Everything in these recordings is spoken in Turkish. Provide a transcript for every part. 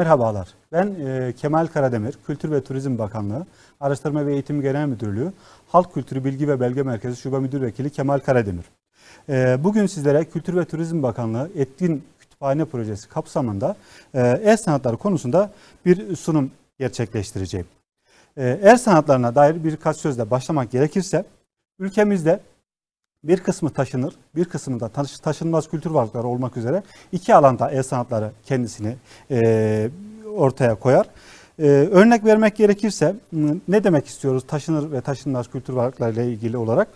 Merhabalar. Ben e, Kemal Karademir, Kültür ve Turizm Bakanlığı, Araştırma ve Eğitim Genel Müdürlüğü, Halk Kültürü Bilgi ve Belge Merkezi Şube Müdür Vekili Kemal Karademir. E, bugün sizlere Kültür ve Turizm Bakanlığı Etkin Kütüphane Projesi kapsamında e, el sanatları konusunda bir sunum gerçekleştireceğim. E, el sanatlarına dair birkaç sözle başlamak gerekirse, ülkemizde bir kısmı taşınır, bir kısmı da taşınmaz kültür varlıkları olmak üzere iki alanda el sanatları kendisini e, ortaya koyar. E, örnek vermek gerekirse ne demek istiyoruz taşınır ve taşınmaz kültür varlıkları ile ilgili olarak?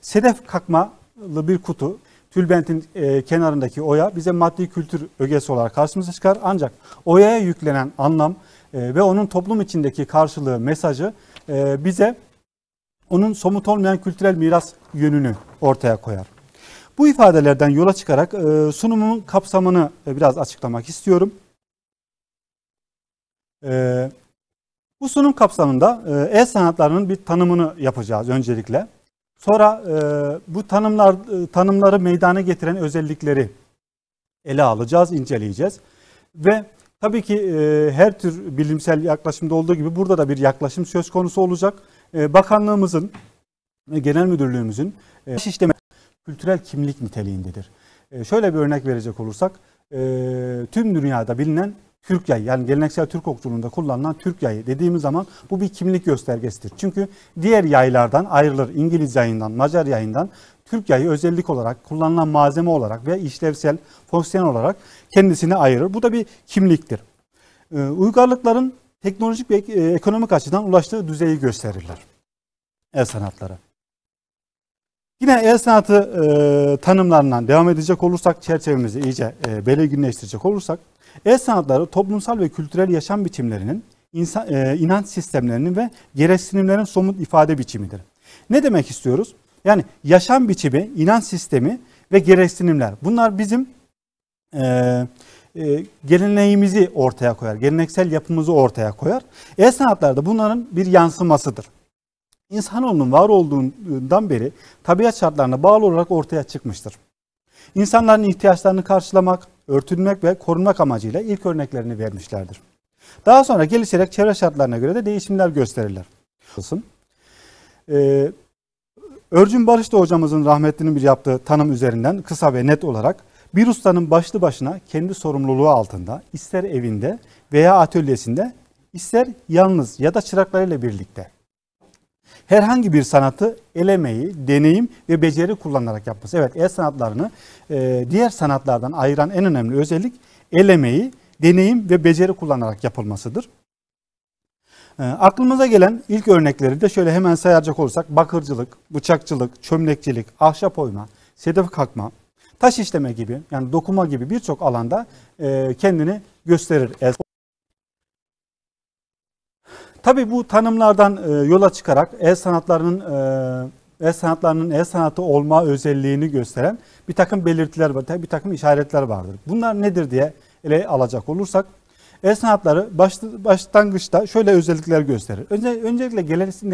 Sedef kakmalı bir kutu tülbentin e, kenarındaki oya bize maddi kültür ögesi olarak karşımıza çıkar. Ancak oyaya yüklenen anlam e, ve onun toplum içindeki karşılığı, mesajı e, bize onun somut olmayan kültürel miras yönünü ortaya koyar. Bu ifadelerden yola çıkarak e, sunumumun kapsamını e, biraz açıklamak istiyorum. E, bu sunum kapsamında e, el sanatlarının bir tanımını yapacağız öncelikle. Sonra bu tanımlar tanımları meydana getiren özellikleri ele alacağız, inceleyeceğiz. Ve tabii ki her tür bilimsel yaklaşımda olduğu gibi burada da bir yaklaşım söz konusu olacak. Ee, bakanlığımızın, genel müdürlüğümüzün e, işleme kültürel kimlik niteliğindedir. Ee, şöyle bir örnek verecek olursak, e, tüm dünyada bilinen Türk yayı yani geleneksel Türk okçuluğunda kullanılan Türk yayı dediğimiz zaman bu bir kimlik göstergesidir. Çünkü diğer yaylardan ayrılır İngiliz yayından, Macar yayından Türk yayı özellik olarak kullanılan malzeme olarak ve işlevsel fonksiyon olarak kendisini ayırır. Bu da bir kimliktir. Ee, uygarlıkların teknolojik ve e, ekonomik açıdan ulaştığı düzeyi gösterirler el sanatlara. Yine el sanatı e, tanımlarından devam edecek olursak, çerçevemizi iyice e, belirginleştirecek olursak, el sanatları toplumsal ve kültürel yaşam biçimlerinin, insan, e, inanç sistemlerinin ve gereksinimlerin somut ifade biçimidir. Ne demek istiyoruz? Yani yaşam biçimi, inanç sistemi ve gereksinimler. Bunlar bizim e, e, geleneğimizi ortaya koyar, geleneksel yapımızı ortaya koyar. El da bunların bir yansımasıdır. İnsanoğlunun var olduğundan beri tabiat şartlarına bağlı olarak ortaya çıkmıştır. İnsanların ihtiyaçlarını karşılamak, örtünmek ve korunmak amacıyla ilk örneklerini vermişlerdir. Daha sonra gelişerek çevre şartlarına göre de değişimler gösterirler. Ee, Örcün Barış da hocamızın rahmetlinin bir yaptığı tanım üzerinden kısa ve net olarak bir ustanın başlı başına kendi sorumluluğu altında ister evinde veya atölyesinde ister yalnız ya da çıraklarıyla birlikte herhangi bir sanatı el deneyim ve beceri kullanarak yapması. Evet el sanatlarını e, diğer sanatlardan ayıran en önemli özellik el deneyim ve beceri kullanarak yapılmasıdır. E, aklımıza gelen ilk örnekleri de şöyle hemen sayacak olursak bakırcılık, bıçakçılık, çömlekçilik, ahşap oyma, sedef kalkma, taş işleme gibi yani dokuma gibi birçok alanda e, kendini gösterir. Tabii bu tanımlardan e, yola çıkarak el sanatlarının e, el sanatlarının el sanatı olma özelliğini gösteren bir takım belirtiler var, bir takım işaretler vardır. Bunlar nedir diye ele alacak olursak el sanatları baş, başlangıçta şöyle özellikler gösterir. Önce, öncelikle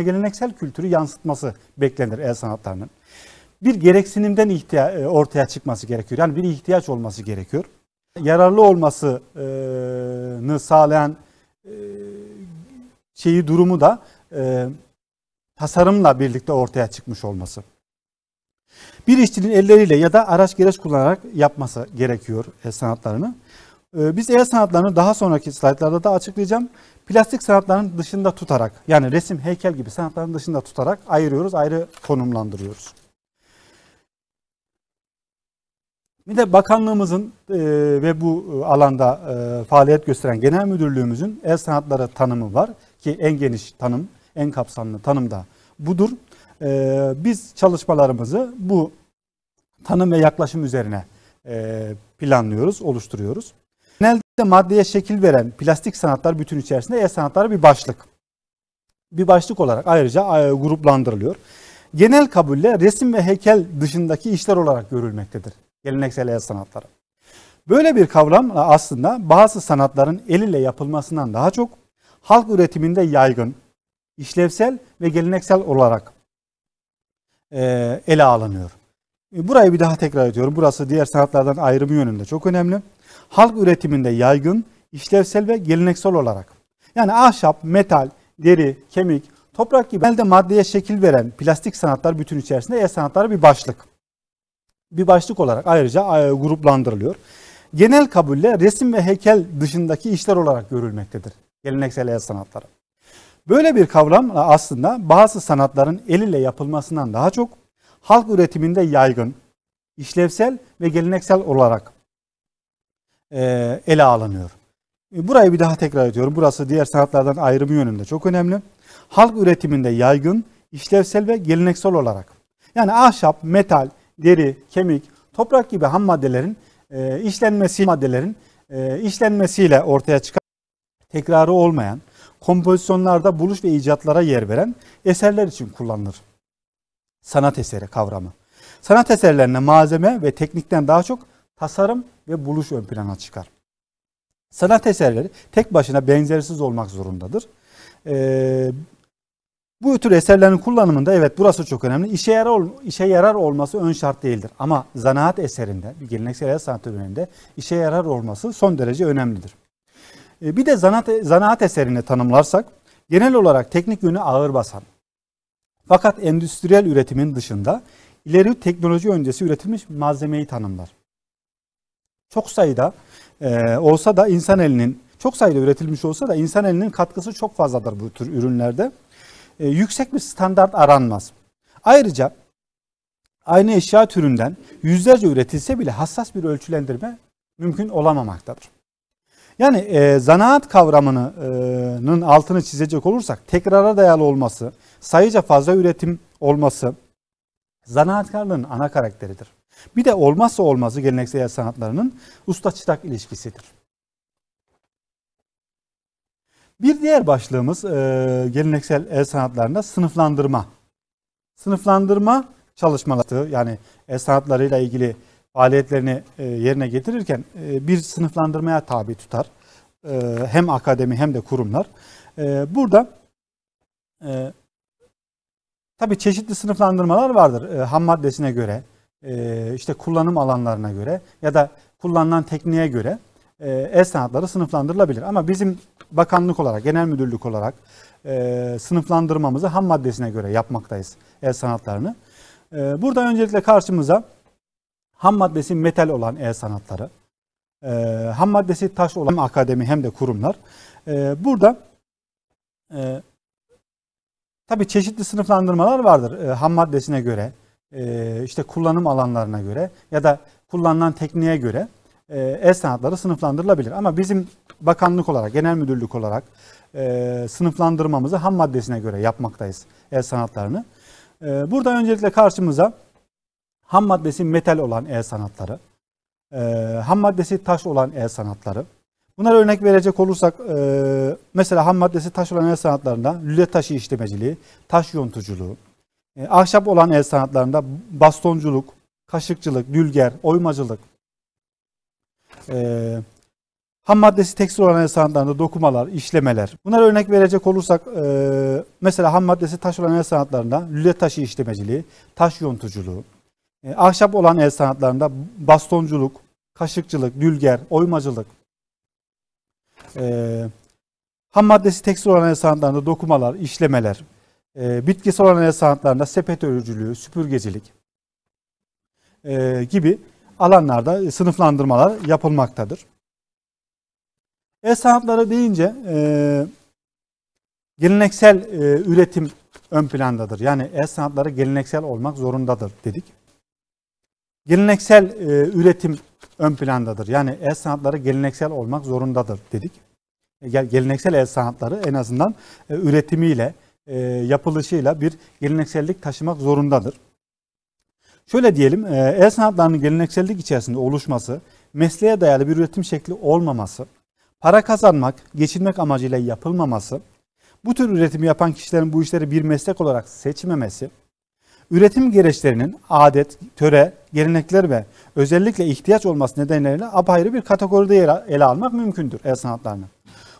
geleneksel kültürü yansıtması beklenir el sanatlarının bir gereksinimden ihtiya- e, ortaya çıkması gerekiyor. Yani bir ihtiyaç olması gerekiyor. Yararlı olmasını sağlayan şeyi durumu da tasarımla birlikte ortaya çıkmış olması. Bir işçinin elleriyle ya da araç gereç kullanarak yapması gerekiyor sanatlarını. Biz el sanatlarını daha sonraki slaytlarda da açıklayacağım. Plastik sanatların dışında tutarak yani resim, heykel gibi sanatların dışında tutarak ayırıyoruz, ayrı konumlandırıyoruz. Bir de bakanlığımızın e, ve bu e, alanda e, faaliyet gösteren genel müdürlüğümüzün el sanatları tanımı var ki en geniş tanım, en kapsamlı tanım da budur. biz çalışmalarımızı bu tanım ve yaklaşım üzerine planlıyoruz, oluşturuyoruz. Genelde maddeye şekil veren plastik sanatlar bütün içerisinde el sanatları bir başlık. Bir başlık olarak ayrıca gruplandırılıyor. Genel kabulle resim ve heykel dışındaki işler olarak görülmektedir. Geleneksel el sanatları. Böyle bir kavram e, aslında bazı sanatların el ile yapılmasından daha çok halk üretiminde yaygın, işlevsel ve geleneksel olarak e, ele alınıyor. E, burayı bir daha tekrar ediyorum. Burası diğer sanatlardan ayrımı yönünde çok önemli. Halk üretiminde yaygın, işlevsel ve geleneksel olarak. Yani ahşap, metal, deri, kemik, toprak gibi elde maddeye şekil veren plastik sanatlar bütün içerisinde el sanatları bir başlık bir başlık olarak ayrıca e, gruplandırılıyor. Genel kabulle resim ve heykel dışındaki işler olarak görülmektedir geleneksel el sanatları. Böyle bir kavram e, aslında bazı sanatların el ile yapılmasından daha çok halk üretiminde yaygın, işlevsel ve geleneksel olarak e, ele alınıyor. Burayı bir daha tekrar ediyorum. Burası diğer sanatlardan ayrımı yönünde çok önemli. Halk üretiminde yaygın, işlevsel ve geleneksel olarak. Yani ahşap, metal, deri, kemik, toprak gibi ham maddelerin e, işlenmesi maddelerin e, işlenmesiyle ortaya çıkan tekrarı olmayan, kompozisyonlarda buluş ve icatlara yer veren eserler için kullanılır. Sanat eseri kavramı. Sanat eserlerine malzeme ve teknikten daha çok tasarım ve buluş ön plana çıkar. Sanat eserleri tek başına benzersiz olmak zorundadır. Ee, bu tür eserlerin kullanımında evet burası çok önemli. İşe yarar, işe yarar olması ön şart değildir. Ama zanaat eserinde, bir geleneksel el sanatı örneğinde işe yarar olması son derece önemlidir. E, bir de zanaat, zanaat eserini tanımlarsak genel olarak teknik yönü ağır basan. Fakat endüstriyel üretimin dışında ileri teknoloji öncesi üretilmiş malzemeyi tanımlar. Çok sayıda e, olsa da insan elinin çok sayıda üretilmiş olsa da insan elinin katkısı çok fazladır bu tür ürünlerde. E, yüksek bir standart aranmaz. Ayrıca aynı eşya türünden yüzlerce üretilse bile hassas bir ölçülendirme mümkün olamamaktadır. Yani e, zanaat kavramının e, altını çizecek olursak tekrara dayalı olması, sayıca fazla üretim olması zanaatkarlığın ana karakteridir. Bir de olmazsa olmazı geleneksel sanatlarının usta çırak ilişkisidir. Bir diğer başlığımız e, geleneksel el sanatlarında sınıflandırma. Sınıflandırma çalışmaları yani el sanatlarıyla ilgili faaliyetlerini e, yerine getirirken e, bir sınıflandırmaya tabi tutar. E, hem akademi hem de kurumlar. E, burada e, tabi çeşitli sınıflandırmalar vardır. E, ham maddesine göre, e, işte kullanım alanlarına göre ya da kullanılan tekniğe göre e, sanatları sınıflandırılabilir. Ama bizim bakanlık olarak, genel müdürlük olarak e, sınıflandırmamızı ham maddesine göre yapmaktayız el sanatlarını. E, burada öncelikle karşımıza ham maddesi metal olan el sanatları, e, ham maddesi taş olan hem akademi hem de kurumlar. E, burada e, tabii çeşitli sınıflandırmalar vardır e, ham maddesine göre, e, işte kullanım alanlarına göre ya da kullanılan tekniğe göre. E, e-sanatları sınıflandırılabilir. Ama bizim bakanlık olarak, genel müdürlük olarak e, sınıflandırmamızı ham maddesine göre yapmaktayız el sanatlarını E, burada öncelikle karşımıza ham maddesi metal olan el sanatları e, ham maddesi taş olan el sanatları Bunlar örnek verecek olursak e, mesela ham maddesi taş olan el sanatlarında lüle taşı işlemeciliği, taş yontuculuğu, e, ahşap olan el sanatlarında bastonculuk, kaşıkçılık, dülger, oymacılık, e, ham maddesi tekstil olan sanatlarında dokumalar, işlemeler. Bunlar örnek verecek olursak e, mesela ham maddesi taş olan el sanatlarında lüle taşı işlemeciliği, taş yontuculuğu, e, ahşap olan el sanatlarında bastonculuk, kaşıkçılık, dülger, oymacılık, e, ham maddesi tekstil olan el sanatlarında dokumalar, işlemeler, e, bitkisel olan el sanatlarında sepet örücülüğü, süpürgecilik e, gibi alanlarda sınıflandırmalar yapılmaktadır. El sanatları deyince e, geleneksel e, üretim ön plandadır. Yani el sanatları geleneksel olmak zorundadır dedik. Geleneksel e, üretim ön plandadır. Yani el sanatları geleneksel olmak zorundadır dedik. E, geleneksel el sanatları en azından e, üretimiyle, e, yapılışıyla bir geleneksellik taşımak zorundadır. Şöyle diyelim, e, el sanatlarının geleneksellik içerisinde oluşması, mesleğe dayalı bir üretim şekli olmaması, para kazanmak, geçinmek amacıyla yapılmaması, bu tür üretimi yapan kişilerin bu işleri bir meslek olarak seçmemesi, üretim gereçlerinin adet, töre, gelenekler ve özellikle ihtiyaç olması nedeniyle apayrı bir kategoride ele almak mümkündür el sanatlarını.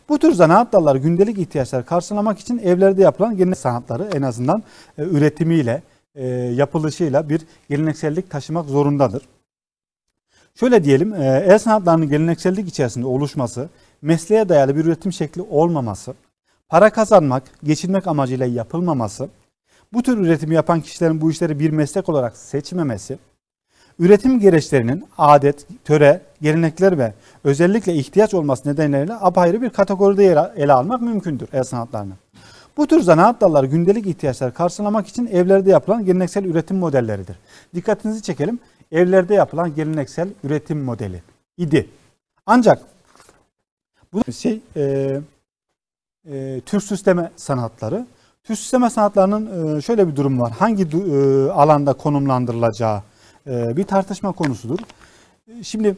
Bu tür zanaat dalları gündelik ihtiyaçları karşılamak için evlerde yapılan gelenek sanatları en azından e, üretimiyle, e, yapılışıyla bir geleneksellik taşımak zorundadır. Şöyle diyelim, e, el sanatlarının geleneksellik içerisinde oluşması, mesleğe dayalı bir üretim şekli olmaması, para kazanmak, geçinmek amacıyla yapılmaması, bu tür üretimi yapan kişilerin bu işleri bir meslek olarak seçmemesi, üretim gereçlerinin adet, töre, gelenekler ve özellikle ihtiyaç olması nedenleriyle apayrı bir kategoride ele almak mümkündür el sanatlarını. Bu tür zanaat dalları gündelik ihtiyaçları karşılamak için evlerde yapılan geleneksel üretim modelleridir. Dikkatinizi çekelim. Evlerde yapılan geleneksel üretim modeli idi. Ancak bu şey e, e, tür süsleme sanatları. Tür süsleme sanatlarının e, şöyle bir durum var. Hangi e, alanda konumlandırılacağı e, bir tartışma konusudur. Şimdi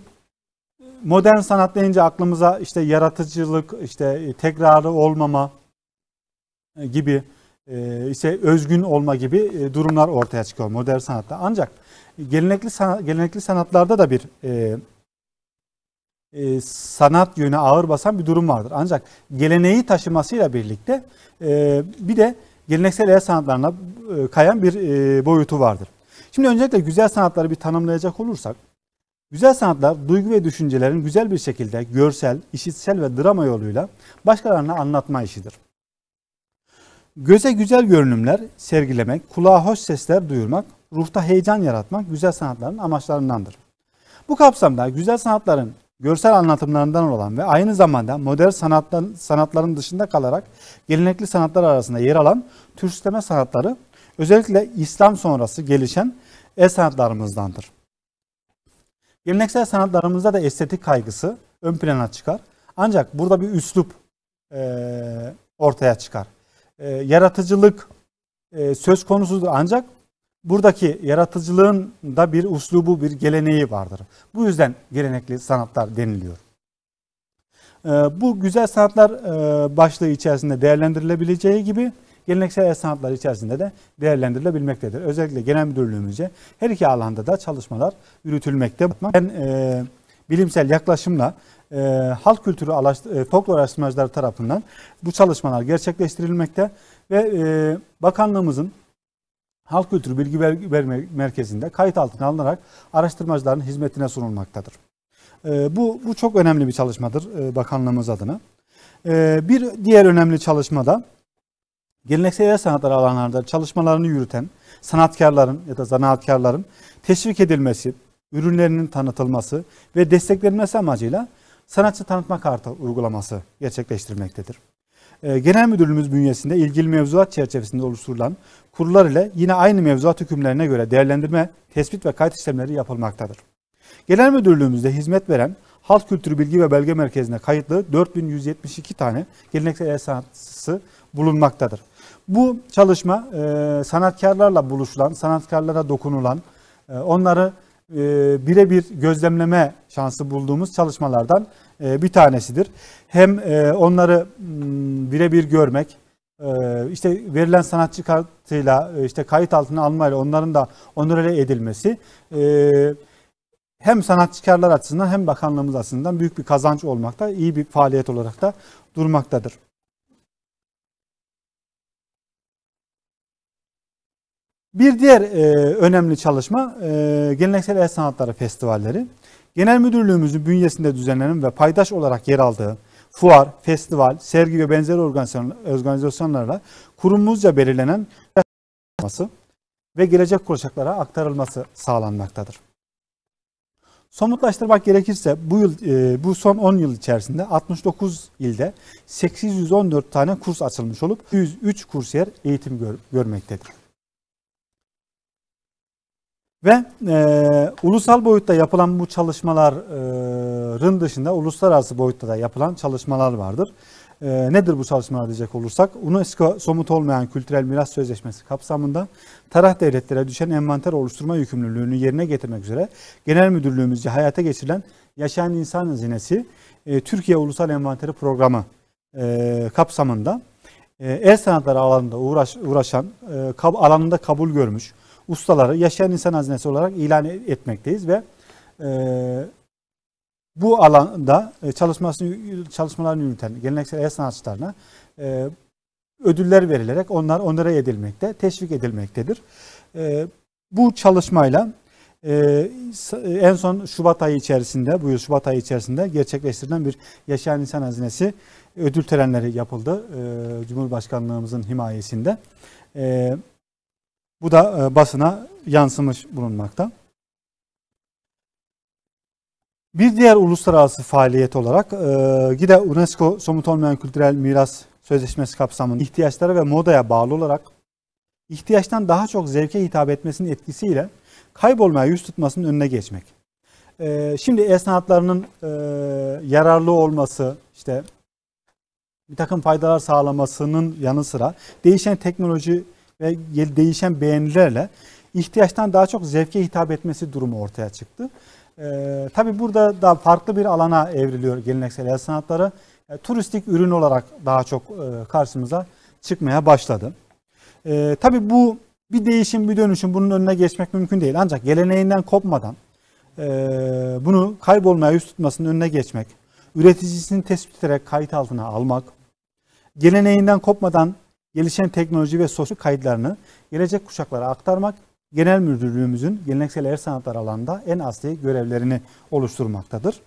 modern sanat deyince aklımıza işte yaratıcılık, işte tekrarı olmama, e, gibi e, ise özgün olma gibi e, durumlar ortaya çıkıyor modern sanatta. Ancak gelenekli sanat, gelenekli sanatlarda da bir e, e, sanat yönü ağır basan bir durum vardır. Ancak geleneği taşımasıyla birlikte e, bir de geleneksel el sanatlarına e, kayan bir e, boyutu vardır. Şimdi öncelikle güzel sanatları bir tanımlayacak olursak, güzel sanatlar duygu ve düşüncelerin güzel bir şekilde görsel, işitsel ve drama yoluyla başkalarına anlatma işidir. Göze güzel görünümler sergilemek, kulağa hoş sesler duyurmak, ruhta heyecan yaratmak güzel sanatların amaçlarındandır. Bu kapsamda güzel sanatların görsel anlatımlarından olan ve aynı zamanda modern sanatların, sanatların dışında kalarak gelenekli sanatlar arasında yer alan türsleme sanatları özellikle İslam sonrası gelişen el sanatlarımızdandır. Geleneksel sanatlarımızda da estetik kaygısı ön plana çıkar. Ancak burada bir üslup e, ortaya çıkar e, yaratıcılık e, söz konusudur ancak buradaki yaratıcılığın da bir uslubu, bir geleneği vardır. Bu yüzden gelenekli sanatlar deniliyor. E, bu güzel sanatlar e, başlığı içerisinde değerlendirilebileceği gibi geleneksel sanatlar içerisinde de değerlendirilebilmektedir. Özellikle genel müdürlüğümüzce her iki alanda da çalışmalar yürütülmekte. Ben e, bilimsel yaklaşımla e, halk kültürü e, folklor araştırmacıları tarafından bu çalışmalar gerçekleştirilmekte ve e, bakanlığımızın Halk Kültürü Bilgi Verme Merkezi'nde kayıt altına alınarak araştırmacıların hizmetine sunulmaktadır. E, bu, bu çok önemli bir çalışmadır e, bakanlığımız adına. E, bir diğer önemli çalışmada geleneksel sanatlar alanlarında çalışmalarını yürüten sanatkarların ya da zanaatkarların teşvik edilmesi, ürünlerinin tanıtılması ve desteklenmesi amacıyla sanatçı tanıtma kartı uygulaması gerçekleştirmektedir. Ee, genel Müdürlüğümüz bünyesinde ilgili mevzuat çerçevesinde oluşturulan kurullar ile yine aynı mevzuat hükümlerine göre değerlendirme, tespit ve kayıt işlemleri yapılmaktadır. Genel Müdürlüğümüzde hizmet veren Halk Kültürü Bilgi ve Belge Merkezi'ne kayıtlı 4172 tane geleneksel el sanatçısı bulunmaktadır. Bu çalışma e, sanatkarlarla buluşulan, sanatkarlara dokunulan, e, onları e, birebir gözlemleme şansı bulduğumuz çalışmalardan e, bir tanesidir. Hem e, onları hmm, birebir görmek, e, işte verilen sanatçı kartıyla e, işte kayıt altına almayla onların da onurele edilmesi e, hem sanatçıkarlar açısından hem bakanlığımız açısından büyük bir kazanç olmakta, iyi bir faaliyet olarak da durmaktadır. Bir diğer e, önemli çalışma e, Geleneksel El Sanatları Festivalleri. Genel Müdürlüğümüzün bünyesinde düzenlenen ve paydaş olarak yer aldığı fuar, festival, sergi ve benzeri organizasyonlarla kurumumuzca belirlenen ve gelecek kuşaklara aktarılması sağlanmaktadır. Somutlaştırmak gerekirse bu yıl e, bu son 10 yıl içerisinde 69 ilde 814 tane kurs açılmış olup 103 kursiyer eğitim gör, görmektedir. Ve e, ulusal boyutta yapılan bu çalışmaların dışında uluslararası boyutta da yapılan çalışmalar vardır. E, nedir bu çalışmalar diyecek olursak? UNESCO somut olmayan kültürel miras sözleşmesi kapsamında taraf devletlere düşen envanter oluşturma yükümlülüğünü yerine getirmek üzere genel müdürlüğümüzce hayata geçirilen Yaşayan insan Hazinesi e, Türkiye Ulusal Envanteri Programı e, kapsamında e, el sanatları alanında uğraş, uğraşan, e, kab, alanında kabul görmüş, ustaları yaşayan insan hazinesi olarak ilan e- etmekteyiz ve e, bu alanda e, çalışmasını çalışmalarını yürüten geleneksel el sanatçılarına e, ödüller verilerek onlar onlara edilmekte, teşvik edilmektedir. E, bu çalışmayla ee, en son Şubat ayı içerisinde, bu yıl Şubat ayı içerisinde gerçekleştirilen bir Yaşayan insan Hazinesi ödül törenleri yapıldı. Ee, Cumhurbaşkanlığımızın himayesinde. Ee, bu da e, basına yansımış bulunmakta. Bir diğer uluslararası faaliyet olarak e, yine UNESCO Somut Olmayan Kültürel Miras Sözleşmesi kapsamının ihtiyaçlara ve modaya bağlı olarak ihtiyaçtan daha çok zevke hitap etmesinin etkisiyle kaybolmaya yüz tutmasının önüne geçmek. E, şimdi esnaflarının e, yararlı olması, işte bir takım faydalar sağlamasının yanı sıra değişen teknoloji ve değişen beğenilerle ihtiyaçtan daha çok zevke hitap etmesi durumu ortaya çıktı. Ee, tabii burada da farklı bir alana evriliyor geleneksel el sanatları. E, turistik ürün olarak daha çok e, karşımıza çıkmaya başladı. E, tabii bu bir değişim, bir dönüşüm bunun önüne geçmek mümkün değil. Ancak geleneğinden kopmadan e, bunu kaybolmaya yüz tutmasının önüne geçmek, üreticisini tespit ederek kayıt altına almak, geleneğinden kopmadan gelişen teknoloji ve sosyal kayıtlarını gelecek kuşaklara aktarmak genel müdürlüğümüzün geleneksel el sanatları alanında en asli görevlerini oluşturmaktadır.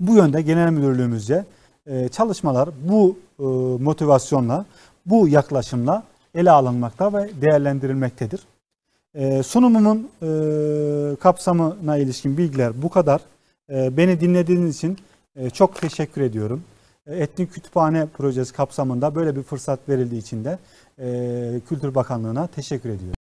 Bu yönde genel müdürlüğümüzce e, çalışmalar bu e, motivasyonla, bu yaklaşımla ele alınmakta ve değerlendirilmektedir. E, sunumumun kapsamına ilişkin bilgiler bu kadar. Beni dinlediğiniz için çok teşekkür ediyorum etnik kütüphane projesi kapsamında böyle bir fırsat verildiği için de Kültür Bakanlığı'na teşekkür ediyorum.